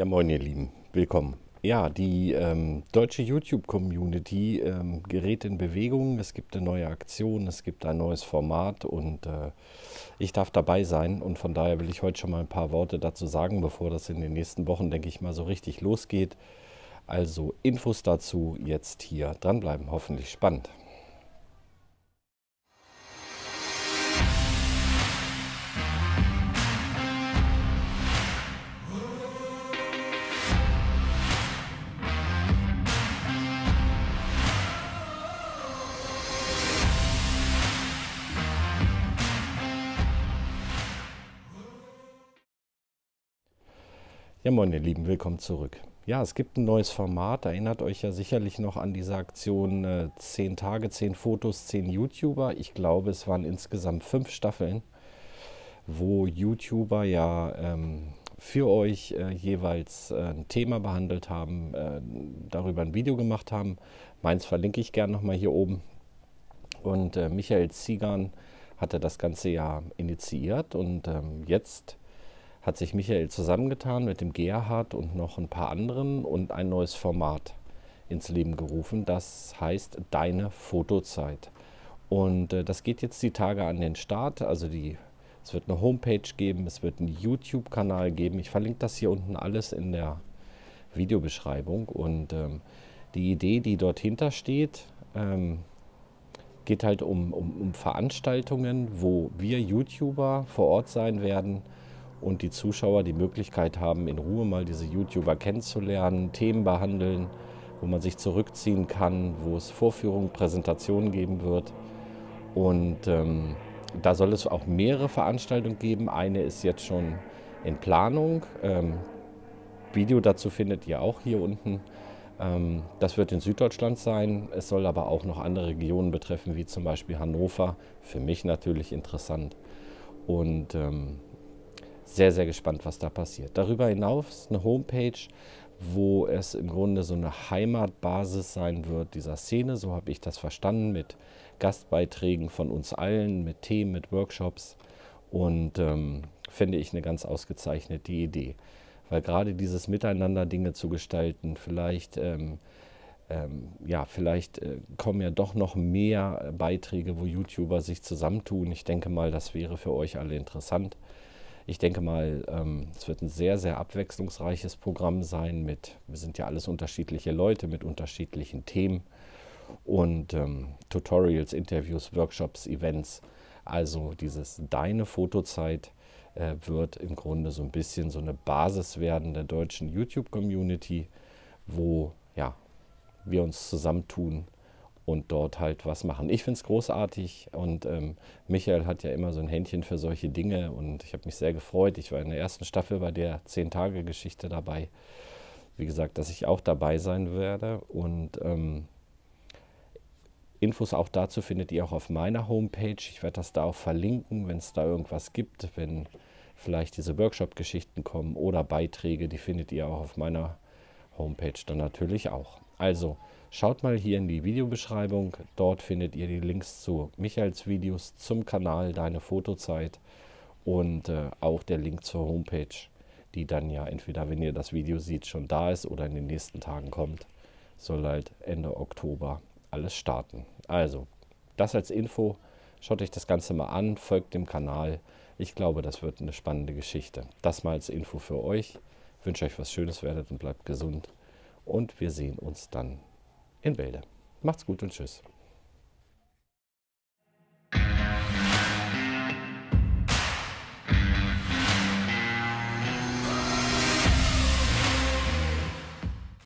Ja, moin ihr Lieben, willkommen. Ja, die ähm, deutsche YouTube-Community ähm, gerät in Bewegung. Es gibt eine neue Aktion, es gibt ein neues Format und äh, ich darf dabei sein. Und von daher will ich heute schon mal ein paar Worte dazu sagen, bevor das in den nächsten Wochen, denke ich mal, so richtig losgeht. Also Infos dazu jetzt hier dranbleiben, hoffentlich spannend. Ja, moin, ihr Lieben, willkommen zurück. Ja, es gibt ein neues Format. Erinnert euch ja sicherlich noch an diese Aktion 10 äh, Tage, 10 Fotos, 10 YouTuber. Ich glaube, es waren insgesamt fünf Staffeln, wo YouTuber ja ähm, für euch äh, jeweils äh, ein Thema behandelt haben, äh, darüber ein Video gemacht haben. Meins verlinke ich gerne nochmal hier oben. Und äh, Michael Ziegern hatte das Ganze ja initiiert und ähm, jetzt hat sich Michael zusammengetan mit dem Gerhard und noch ein paar anderen und ein neues Format ins Leben gerufen. Das heißt Deine Fotozeit. Und äh, das geht jetzt die Tage an den Start. Also die, es wird eine Homepage geben, es wird einen YouTube-Kanal geben. Ich verlinke das hier unten alles in der Videobeschreibung. Und ähm, die Idee, die dort hintersteht, ähm, geht halt um, um, um Veranstaltungen, wo wir YouTuber vor Ort sein werden und die Zuschauer die Möglichkeit haben, in Ruhe mal diese YouTuber kennenzulernen, Themen behandeln, wo man sich zurückziehen kann, wo es Vorführungen, Präsentationen geben wird. Und ähm, da soll es auch mehrere Veranstaltungen geben. Eine ist jetzt schon in Planung. Ähm, Video dazu findet ihr auch hier unten. Ähm, das wird in Süddeutschland sein. Es soll aber auch noch andere Regionen betreffen, wie zum Beispiel Hannover. Für mich natürlich interessant. Und ähm, sehr, sehr gespannt, was da passiert. Darüber hinaus eine Homepage, wo es im Grunde so eine Heimatbasis sein wird dieser Szene. So habe ich das verstanden mit Gastbeiträgen von uns allen, mit Themen, mit Workshops. Und ähm, finde ich eine ganz ausgezeichnete Idee. Weil gerade dieses Miteinander Dinge zu gestalten, vielleicht, ähm, ähm, ja, vielleicht äh, kommen ja doch noch mehr Beiträge, wo YouTuber sich zusammentun. Ich denke mal, das wäre für euch alle interessant. Ich denke mal, ähm, es wird ein sehr, sehr abwechslungsreiches Programm sein mit, wir sind ja alles unterschiedliche Leute mit unterschiedlichen Themen und ähm, Tutorials, Interviews, Workshops, Events. Also dieses Deine Fotozeit äh, wird im Grunde so ein bisschen so eine Basis werden der deutschen YouTube-Community, wo ja, wir uns zusammentun und dort halt was machen. Ich finde es großartig und ähm, Michael hat ja immer so ein Händchen für solche Dinge und ich habe mich sehr gefreut. Ich war in der ersten Staffel bei der Zehn-Tage-Geschichte dabei. Wie gesagt, dass ich auch dabei sein werde und ähm, Infos auch dazu findet ihr auch auf meiner Homepage. Ich werde das da auch verlinken, wenn es da irgendwas gibt, wenn vielleicht diese Workshop-Geschichten kommen oder Beiträge, die findet ihr auch auf meiner Homepage dann natürlich auch. Also, Schaut mal hier in die Videobeschreibung, dort findet ihr die Links zu Michaels Videos, zum Kanal Deine Fotozeit und äh, auch der Link zur Homepage, die dann ja entweder, wenn ihr das Video seht, schon da ist oder in den nächsten Tagen kommt. Soll halt Ende Oktober alles starten. Also, das als Info. Schaut euch das Ganze mal an, folgt dem Kanal. Ich glaube, das wird eine spannende Geschichte. Das mal als Info für euch. Ich wünsche euch was Schönes, werdet und bleibt gesund. Und wir sehen uns dann in Bälde. Macht's gut und tschüss.